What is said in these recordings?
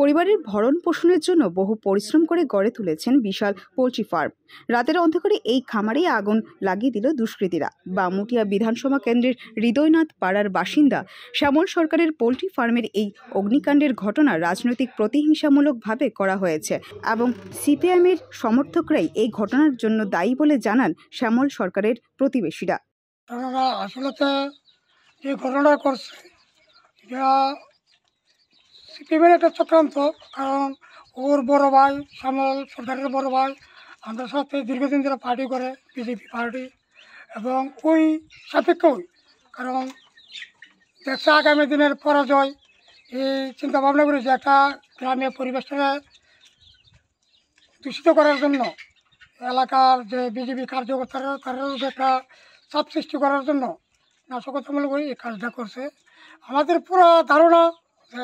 পরিবারের ভরণ পোষণের জন্য বহু পরিশ্রম করে গড়ে তুলেছেন বিশাল পোলট্রি ফার্ম রাতের অন্ধকারে এই খামারেই আগুন লাগিয়ে দিল দুষ্কৃতীরা বামুটিয়া বিধানসভা কেন্দ্রের হৃদয়নাথ পাড়ার বাসিন্দা শ্যামল সরকারের পোলট্রি ফার্মের এই অগ্নিকাণ্ডের ঘটনা রাজনৈতিক প্রতিহিংসামূলকভাবে করা হয়েছে এবং সিপিএমের সমর্থকরাই এই ঘটনার জন্য দায়ী বলে জানান শ্যামল সরকারের প্রতিবেশীরা আসলে ঘটনা করছে এটা সিপিএমের একটা চক্রান্ত কারণ ওর বড় ভাই শ্যামল সরকারের বড় ভাই আমাদের সাথে দীর্ঘদিন ধরে পার্টি করে বিজেপি পার্টি এবং ওই সাপেক্ষই কারণ দেখছে আগামী দিনের পরাজয় এই চিন্তা ভাবনা করেছে একটা গ্রামীয় পরিবেশটাকে দূষিত করার জন্য এলাকার যে বিজেপি কার্যকর্তারা তারাও একটা চাপ সৃষ্টি করার জন্য নাশকতামূলক এই কাজটা করছে আমাদের পুরো ধারণা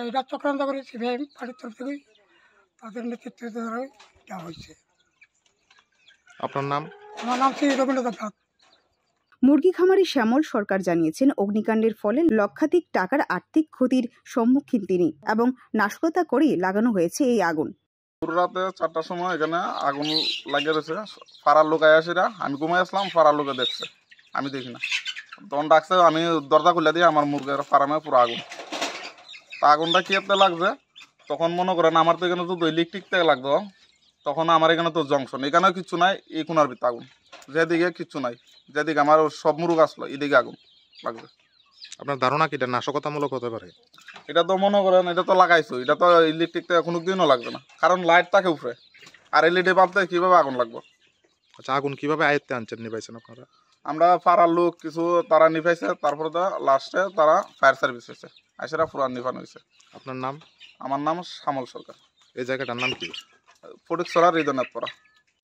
এটা চক্রান্ত করে সিবিআই পার্টির তরফ থেকে তাদের নেতৃত্বে দেওয়া হয়েছে আপনার নাম আমার নাম শ্রী রবীন্দ্রনাথ মুরগি খামারি শ্যামল সরকার জানিয়েছেন অগ্নিকাণ্ডের ফলে লক্ষাধিক টাকার আর্থিক ক্ষতির সম্মুখীন তিনি এবং নাশকতা করেই লাগানো হয়েছে এই আগুন রাতে চারটার সময় এখানে আগুন লাগিয়ে রয়েছে পাড়ার লোক আয় আসিরা আমি ঘুমাই আসলাম পাড়ার লোকে দেখছে আমি দেখি না তখন ডাকছে আমি দরজা খুলে দিয়ে আমার মুরগির ফার্মে পুরো আগুন আগুনটা কি এতে লাগছে তখন মনে করেন আমার তো এখানে তো ইলেকট্রিক তেল লাগতো তখন আমার এখানে তো জংশন এখানেও কিচ্ছু নাই এই কোনার ভিতরে আগুন যেদিকে কিচ্ছু নাই যেদিকে আমার সব মুরুগ আসলো এদিকে আগুন লাগবে আপনার ধারণা কি এটা নাশকতামূলক হতে পারে এটা তো মনে করেন এটা তো লাগাইছো এটা তো ইলেকট্রিকটা কোনো দিনও লাগবে না কারণ লাইট থাকে উপরে আর এলইডি বাল্বতে কীভাবে আগুন লাগবে আচ্ছা আগুন কীভাবে আয়ত্তে আনছেন নিভাইছেন আপনারা আমরা পাড়ার লোক কিছু তারা নিভাইছে তারপরে তো লাস্টে তারা ফায়ার সার্ভিস হয়েছে আইসারা ফুরান নিফান হয়েছে আপনার নাম আমার নাম শ্যামল সরকার এই জায়গাটার নাম কি ফটিকছড়া হৃদয়নাথপরা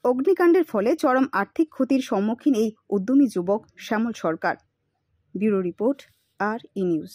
অগ্নিকাণ্ডের ফলে চরম আর্থিক ক্ষতির সম্মুখীন এই উদ্যমী যুবক Shyamal Sarkar bureau report R E news